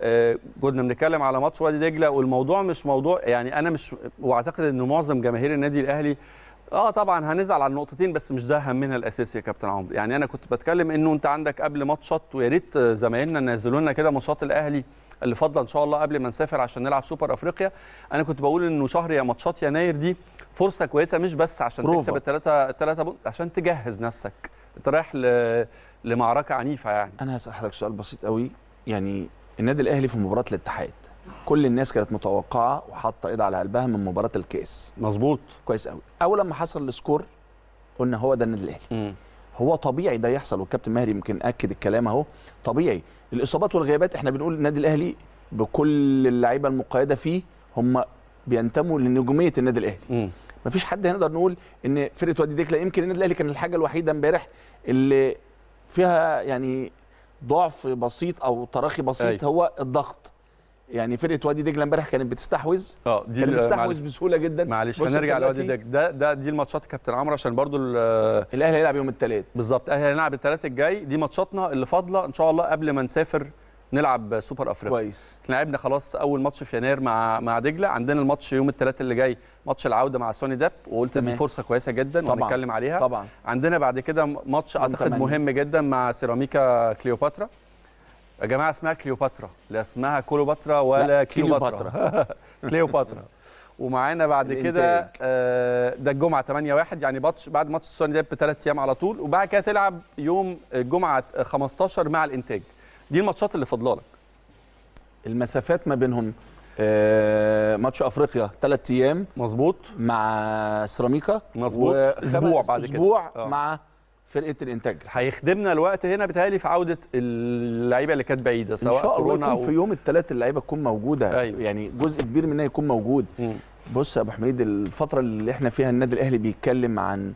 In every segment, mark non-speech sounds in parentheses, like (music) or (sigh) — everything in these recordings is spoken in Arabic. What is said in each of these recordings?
آه، كنا بنتكلم على ماتش وادي دجله والموضوع مش موضوع يعني انا مش واعتقد ان معظم جماهير النادي الاهلي اه طبعا هنزعل على النقطتين بس مش ده همنا الاساسي يا كابتن عمرو يعني انا كنت بتكلم انه انت عندك قبل ماتشات ويا ريت زمايلنا ينزلوا لنا كده ماتشات الاهلي اللي فاضله ان شاء الله قبل ما نسافر عشان نلعب سوبر افريقيا انا كنت بقول انه شهر يا ماتشات يناير دي فرصه كويسه مش بس عشان بروفة. تكسب الثلاثه الثلاثه عشان تجهز نفسك انت رايح لمعركه عنيفه يعني انا هسال حضرتك سؤال بسيط قوي يعني النادي الاهلي في مباراه الاتحاد كل الناس كانت متوقعه وحاطه ايدها على قلبها من مباراه الكاس مظبوط كويس قوي اول ما حصل السكور قلنا هو ده النادي الاهلي هو طبيعي ده يحصل والكابتن مهري يمكن اكد الكلام اهو طبيعي الاصابات والغيابات احنا بنقول النادي الاهلي بكل اللعيبه المقيده فيه هم بينتموا لنجوميه النادي الاهلي مم. مفيش حد هنقدر نقول ان فرقه وادي دجله يمكن النادي الاهلي كان الحاجه الوحيده امبارح اللي فيها يعني ضعف بسيط او تراخي بسيط أي. أيوة. هو الضغط يعني فرقه وادي دجله امبارح كانت بتستحوذ اه دي كانت بتستحوذ بسهوله جدا معلش هنرجع لوادي دجله ده ده دي الماتشات كابتن عمرو عشان برضو الاهلي هيلعب يوم الثلاث بالظبط الاهلي هيلعب الثلاث الجاي دي ماتشاتنا اللي فاضله ان شاء الله قبل ما نسافر نلعب سوبر افريقيا كويس لعبنا خلاص اول ماتش في يناير مع مع دجله عندنا الماتش يوم الثلاثاء اللي جاي ماتش العوده مع سوني داب وقلت دي فرصه كويسه جدا طبعا. وهنتكلم عليها طبعا عندنا بعد كده ماتش اعتقد مهم جدا مع سيراميكا كليوباترا يا جماعه اسمها كليوباترا لا اسمها كليوباترا ولا كليوباترا كليوباترا (laughs) ومعانا بعد كده آه، ده الجمعه 8 1 يعني ماتش بعد ماتش سوني داب بثلاث ايام على طول وبعد كده تلعب يوم الجمعه 15 مع الانتاج دي الماتشات اللي فاضله لك المسافات ما بينهم آه ماتش افريقيا ثلاث ايام مظبوط مع سيراميكا مظبوط اسبوع بعد كده اسبوع آه. مع فرقه الانتاج هيخدمنا الوقت هنا بتهيألي في عوده اللعيبه اللي كانت بعيده سواء ان شاء الله أو... في يوم الثلاث اللعيبه تكون موجوده أيوة. يعني جزء كبير منها يكون موجود م. بص يا ابو حميد الفتره اللي احنا فيها النادي الاهلي بيتكلم عن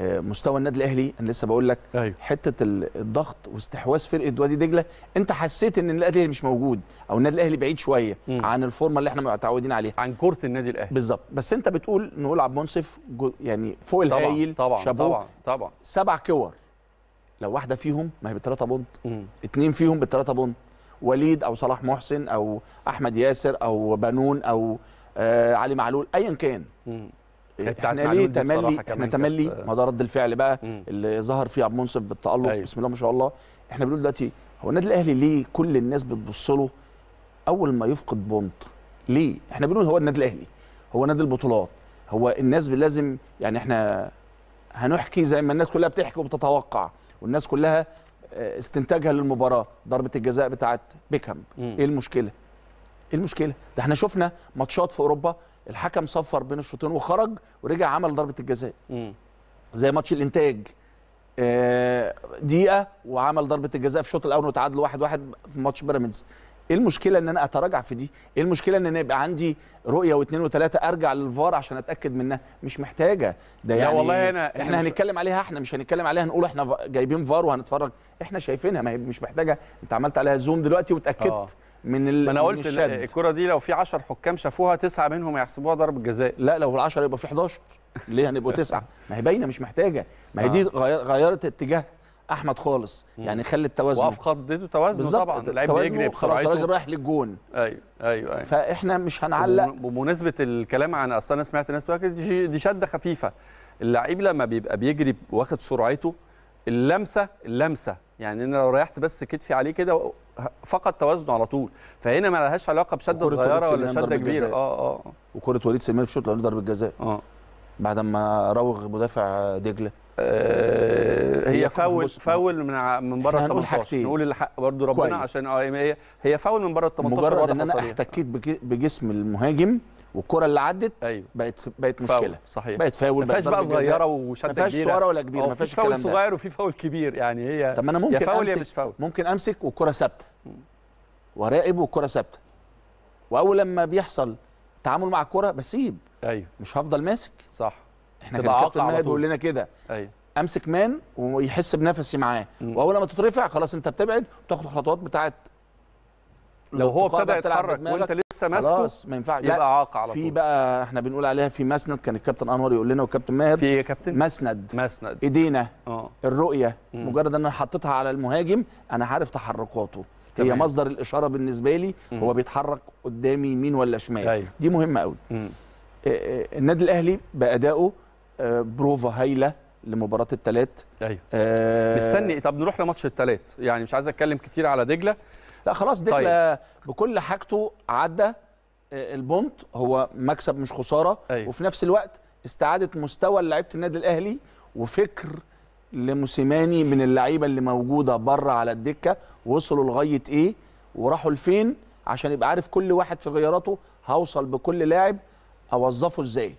مستوى النادي الاهلي انا لسه بقول لك أيوه. حته الضغط واستحواذ فرقه وادي دجله انت حسيت ان النادي الاهلي مش موجود او النادي الاهلي بعيد شويه م. عن الفورمه اللي احنا متعودين عليها عن كره النادي الاهلي بالظبط بس انت بتقول نقول عبد منصف يعني فوق طبعًا الهايل طبعا طبعا طبعا سبع كور لو واحده فيهم ما هي بالثلاثه بونت اثنين فيهم بالثلاثه بونت وليد او صلاح محسن او احمد ياسر او بنون او آه علي معلول ايا كان إيه، احنا ليه تملي احنا تملي ما ده رد الفعل بقى مم. اللي ظهر فيه عبد المنصف بالتالق أيوه. بسم الله ما شاء الله احنا بنقول دلوقتي هو النادي الاهلي ليه كل الناس بتبص له اول ما يفقد بونت ليه احنا بنقول هو النادي الاهلي هو نادي البطولات هو الناس لازم يعني احنا هنحكي زي ما الناس كلها بتحكي وبتتوقع والناس كلها آه، استنتاجها للمباراه ضربه الجزاء بتاعت بيكهام ايه المشكله ايه المشكله ده احنا شفنا ماتشات في اوروبا الحكم صفر بين الشوطين وخرج ورجع عمل ضربه الجزاء زي ماتش الانتاج آه، دقيقه وعمل ضربه الجزاء في الشوط الاول وتعادلوا واحد واحد في ماتش بيراميدز ايه المشكله ان انا اتراجع في دي ايه المشكله ان انا يبقى عندي رؤيه واثنين وثلاثه ارجع للفار عشان اتاكد منها مش محتاجه ده يعني لا والله أنا احنا مش... هنتكلم عليها احنا مش هنتكلم عليها نقول احنا جايبين فار وهنتفرج احنا شايفينها ما هي مش محتاجه انت عملت عليها زوم دلوقتي وتاكدت أوه. من ال... ما انا قلت الكره دي لو في 10 حكام شافوها تسعه منهم هيحسبوها ضربه جزاء لا لو ال 10 يبقى في 11 ليه هنبقوا تسعه (laughs) ما هي باينه مش محتاجه ما هي دي آه. غيرت اتجاه احمد خالص يعني خلت التوازن وافقدته توازنه طبعا اللعيب بيجري بسرعه خلاص الراجل رايح للجون ايوه ايوه ايوه فاحنا مش هنعلق بمناسبه الكلام عن اصل انا سمعت ناس بتقول دي شده خفيفه اللعيب لما بيبقى بيجري واخد سرعته اللمسه اللمسه يعني انا لو ريحت بس كتفي عليه كده فقد توازنه على طول فهنا ما لهاش علاقه بشده صغيره ولا شده كبيره آه،, اه اه وكره وليد سليمان في الشوط الاول ضربه جزاء اه بعد ما راوغ مدافع دجله آه هي فاول فاول من من بره ال 18 نقول الحق برضه ربنا كويس. عشان اه إيه. هي هي فاول من بره ال 18 مجرد ان انا احتكيت بجسم المهاجم والكره اللي عدت أيوة. بقت بقت مشكله صحيح بقت فاول ما فيهاش بقى صغيره وشد كبيره ما فيهاش صغيره ولا كبيره اه، ما فيهاش الكلام ده فاول صغير وفي فاول كبير يعني هي طب ما انا ممكن يا فاول يا مش فاول ممكن امسك والكره ثابته وراقب والكره ثابته واول لما بيحصل تعامل مع الكره بسيب ايوه مش هفضل ماسك صح احنا كان الكابتن بيقول لنا كده ايوه امسك مان ويحس بنفسي معاه واول لما تترفع خلاص انت بتبعد وتاخد خطوات بتاعت لو هو ابتدى يتحرك وانت لسه ماسكه خلاص ما ينفعش يبقى عاق على طول في بقى احنا بنقول عليها في مسند كان الكابتن انور يقول لنا والكابتن ماهر في إيه يا كابتن مسند مسند ايدينا اه الرؤيه مم. مجرد ان انا حطيتها على المهاجم انا عارف تحركاته هي مصدر الاشاره بالنسبه لي مم. هو بيتحرك قدامي يمين ولا شمال أيوه. دي مهمه قوي آه، آه، النادي الاهلي بادائه آه، بروفا هايله لمباراه الثلاث ايوه آه مستني طب نروح لماتش الثلاث يعني مش عايز اتكلم كتير على دجله لا خلاص ديكلا طيب. بكل حاجته عدى آه، البونت هو مكسب مش خساره أيوه. وفي نفس الوقت استعاده مستوى لعيبه النادي الاهلي وفكر لموسيماني من اللعيبه اللي موجوده بره على الدكه وصلوا لغايه ايه وراحوا لفين عشان يبقى عارف كل واحد في غياراته هوصل بكل لاعب اوظفه ازاي